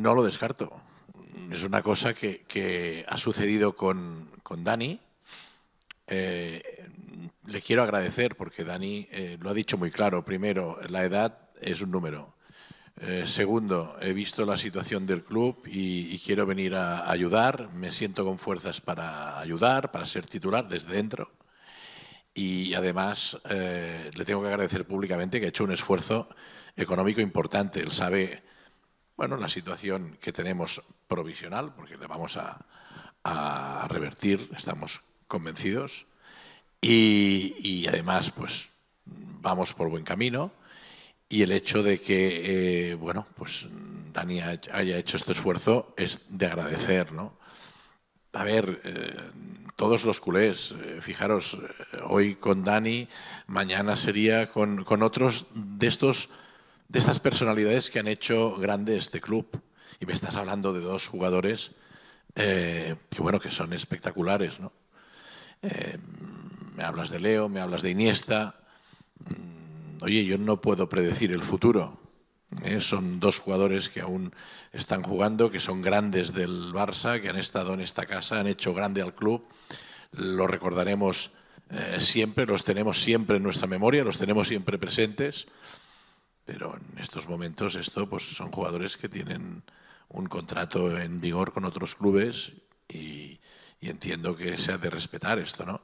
no lo descarto. Es una cosa que, ha sucedido con, Dani. Eh, le quiero agradecer porque Dani eh, lo ha dicho muy claro. Primero, la edad es un número. Eh, segundo, he visto la situación del club y, quiero venir a ayudar. Me siento con fuerzas para ayudar, para ser titular desde dentro. Y además le tengo que agradecer públicamente que ha hecho un esfuerzo económico importante. Él sabe bueno, la situación que tenemos provisional, porque la vamos a, revertir, estamos convencidos, y, además, pues vamos por buen camino. Y el hecho de que, eh, bueno, pues Dani haya hecho este esfuerzo es de agradecer, ¿no? A ver, eh, todos los culés, eh, fijaros, hoy con Dani, mañana sería con otros de estos de estas personalidades que han hecho grande este club. Y me estás hablando de dos jugadores eh, que, bueno, que son espectaculares, ¿no? Eh, me hablas de Leo, me hablas de Iniesta. Mm, oye, yo no puedo predecir el futuro. ¿eh? son dos jugadores que aún están jugando, que son grandes del Barça, que han estado en esta casa, han hecho grande al club. Lo recordaremos siempre, los tenemos siempre en nuestra memoria, los tenemos siempre presentes. Pero en estos momentos esto pues son jugadores que tienen un contrato en vigor con otros clubes y, entiendo que se ha de respetar esto, ¿no?